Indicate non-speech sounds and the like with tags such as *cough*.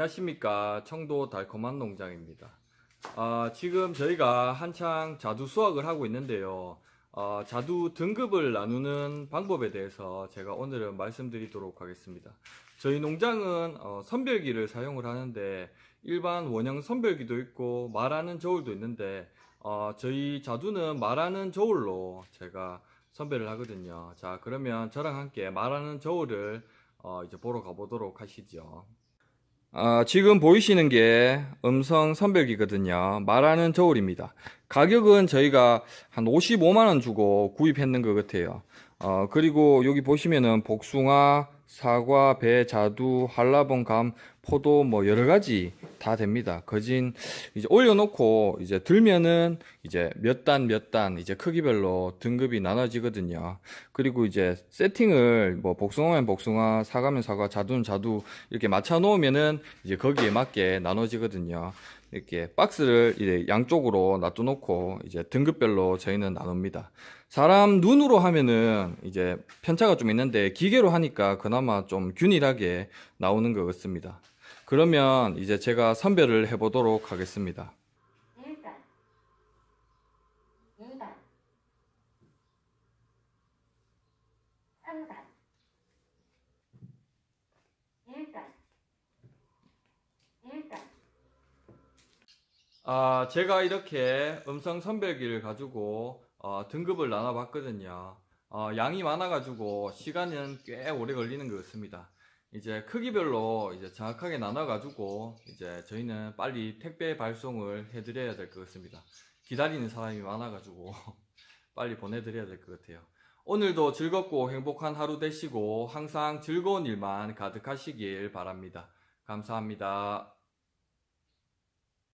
안녕하십니까 청도 달콤한 농장입니다 아, 지금 저희가 한창 자두 수확을 하고 있는데요 아, 자두 등급을 나누는 방법에 대해서 제가 오늘은 말씀드리도록 하겠습니다 저희 농장은 어, 선별기를 사용을 하는데 일반 원형 선별기도 있고 말하는 저울도 있는데 어, 저희 자두는 말하는 저울로 제가 선별을 하거든요 자 그러면 저랑 함께 말하는 저울을 어, 이제 보러 가보도록 하시죠 아, 지금 보이시는 게 음성 선별기거든요. 말하는 저울입니다. 가격은 저희가 한 55만원 주고 구입했는 것 같아요. 어, 그리고 여기 보시면은 복숭아, 사과, 배, 자두, 한라봉, 감, 포도 뭐 여러 가지 다 됩니다. 거진 이제 올려놓고 이제 들면은 이제 몇 단 몇 단 이제 크기별로 등급이 나눠지거든요. 그리고 이제 세팅을 뭐 복숭아면 복숭아, 사과면 사과, 자두는 자두 이렇게 맞춰 놓으면은 이제 거기에 맞게 나눠지거든요. 이렇게 박스를 이제 양쪽으로 놔둬놓고 이제 등급별로 저희는 나눕니다. 사람 눈으로 하면은 이제 편차가 좀 있는데 기계로 하니까 그나마 좀 균일하게 나오는 것 같습니다. 그러면 이제 제가 선별을 해보도록 하겠습니다. 1번, 2번, 3번. 아, 제가 이렇게 음성 선별기를 가지고 어, 등급을 나눠봤거든요. 어, 양이 많아가지고 시간은 꽤 오래 걸리는 것 같습니다. 이제 크기별로 이제 정확하게 나눠가지고 이제 저희는 빨리 택배 발송을 해드려야 될 것 같습니다. 기다리는 사람이 많아가지고 *laughs* 빨리 보내드려야 될 것 같아요. 오늘도 즐겁고 행복한 하루 되시고 항상 즐거운 일만 가득하시길 바랍니다. 감사합니다.